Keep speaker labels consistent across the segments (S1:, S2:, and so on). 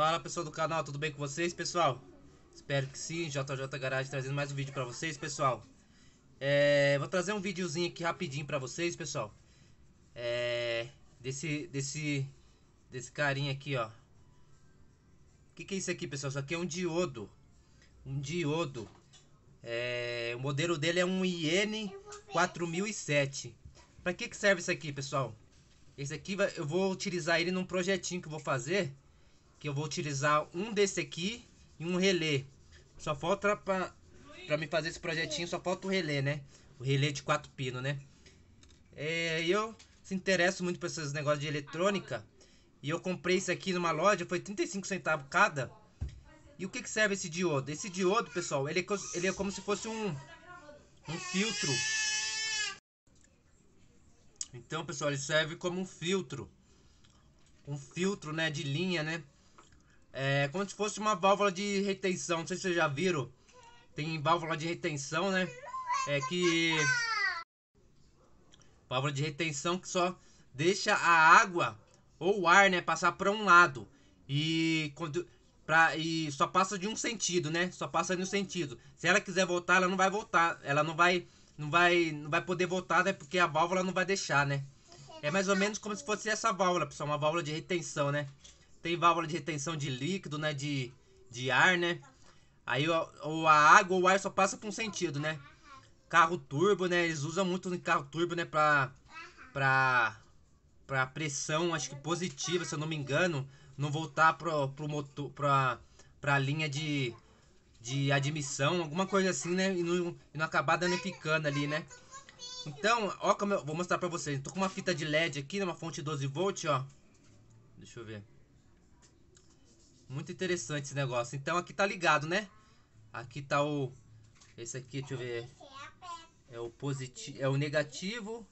S1: Fala pessoal do canal, tudo bem com vocês pessoal? Espero que sim, JJ Garage trazendo mais um vídeo pra vocês pessoal é, Vou trazer um videozinho aqui rapidinho pra vocês pessoal é, Desse, desse, desse carinha aqui ó O que, que é isso aqui pessoal? Isso aqui é um diodo Um diodo é, O modelo dele é um IN 4007 Pra que que serve isso aqui pessoal? Esse aqui eu vou utilizar ele num projetinho que eu vou fazer que eu vou utilizar um desse aqui e um relé. Só falta pra, pra me fazer esse projetinho, só falta o relé, né? O relé de quatro pinos, né? É, eu se interesso muito por esses negócios de eletrônica. E eu comprei isso aqui numa loja, foi 35 centavos cada. E o que, que serve esse diodo? Esse diodo, pessoal, ele é, ele é como se fosse um, um filtro. Então, pessoal, ele serve como um filtro. Um filtro, né, de linha, né? É como se fosse uma válvula de retenção. Não sei se vocês já viram. Tem válvula de retenção, né? É que. Válvula de retenção que só deixa a água ou o ar, né? Passar para um lado. E quando. Pra, e só passa de um sentido, né? Só passa de um sentido. Se ela quiser voltar, ela não vai voltar. Ela não vai. Não vai, não vai poder voltar, né? Porque a válvula não vai deixar, né? É mais ou menos como se fosse essa válvula, pessoal. Uma válvula de retenção, né? tem válvula de retenção de líquido, né? De, de ar, né? Aí ou a água ou o ar só passa por um sentido, né? Carro turbo, né? Eles usam muito no carro turbo, né? Pra, pra, pra pressão, acho que positiva, se eu não me engano. Não voltar pro, pro motor, pra, pra linha de, de admissão, alguma coisa assim, né? E não, e não acabar danificando ali, né? Então, ó como eu vou mostrar pra vocês. tô com uma fita de LED aqui, numa né, fonte 12 volt, ó. Deixa eu ver. Muito interessante esse negócio. Então aqui tá ligado, né? Aqui tá o... Esse aqui, deixa eu ver. É o positivo... É o negativo.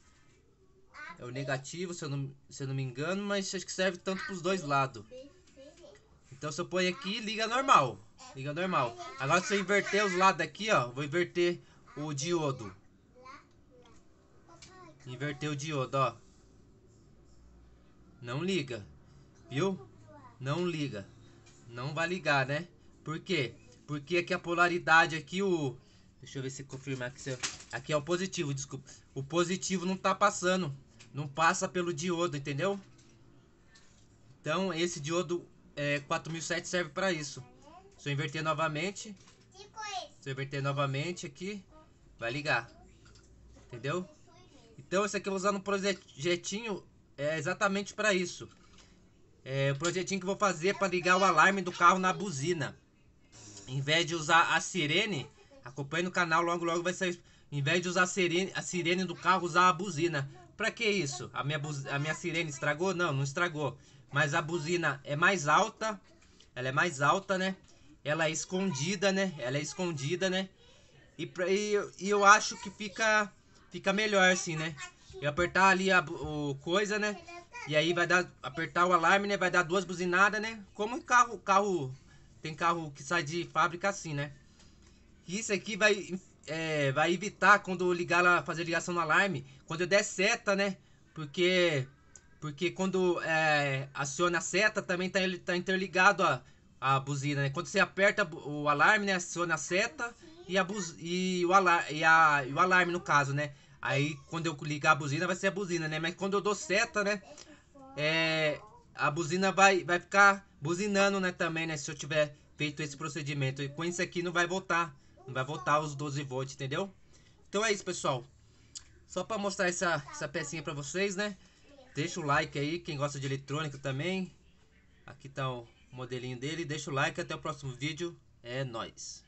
S1: É o negativo, se eu não, se eu não me engano. Mas acho que serve tanto pros dois lados. Então se eu põe aqui, liga normal. Liga normal. Agora se eu inverter os lados aqui, ó. Vou inverter o diodo. Inverter o diodo, ó. Não liga. Viu? Não liga. Não vai ligar, né? Por quê? Porque aqui a polaridade aqui, o... Deixa eu ver se confirma aqui. Aqui é o positivo, desculpa. O positivo não tá passando. Não passa pelo diodo, entendeu? Então, esse diodo é, 4007 serve para isso. Se eu inverter novamente... Se eu inverter novamente aqui, vai ligar. Entendeu? Então, esse aqui eu vou usar no projetinho é exatamente para isso. É, o projetinho que vou fazer para ligar o alarme do carro na buzina. Em vez de usar a sirene, acompanhe no canal, logo logo vai sair. Em vez de usar a sirene, a sirene do carro, usar a buzina. Pra que isso? A minha, buz... a minha sirene estragou? Não, não estragou. Mas a buzina é mais alta. Ela é mais alta, né? Ela é escondida, né? Ela é escondida, né? E, pra... e, e eu acho que fica, fica melhor assim, né? Eu apertar ali a o coisa, né? E aí vai dar, apertar o alarme, né? Vai dar duas buzinadas, né? Como carro, carro, tem carro que sai de fábrica assim, né? Isso aqui vai, é, vai evitar quando ligar lá, fazer ligação no alarme, quando eu der seta, né? Porque, porque quando é, aciona a seta também tá, tá interligado a, a buzina, né? Quando você aperta o alarme, né? Aciona a seta e, a buz, e, o, alar, e, a, e o alarme no caso, né? Aí quando eu ligar a buzina vai ser a buzina, né? Mas quando eu dou seta, né? é, a buzina vai, vai ficar buzinando, né, também, né, se eu tiver feito esse procedimento. E com isso aqui não vai voltar, não vai voltar os 12 volts, entendeu? Então é isso, pessoal. Só para mostrar essa, essa pecinha para vocês, né? Deixa o like aí, quem gosta de eletrônica também. Aqui tá o modelinho dele. Deixa o like, até o próximo vídeo. É nóis.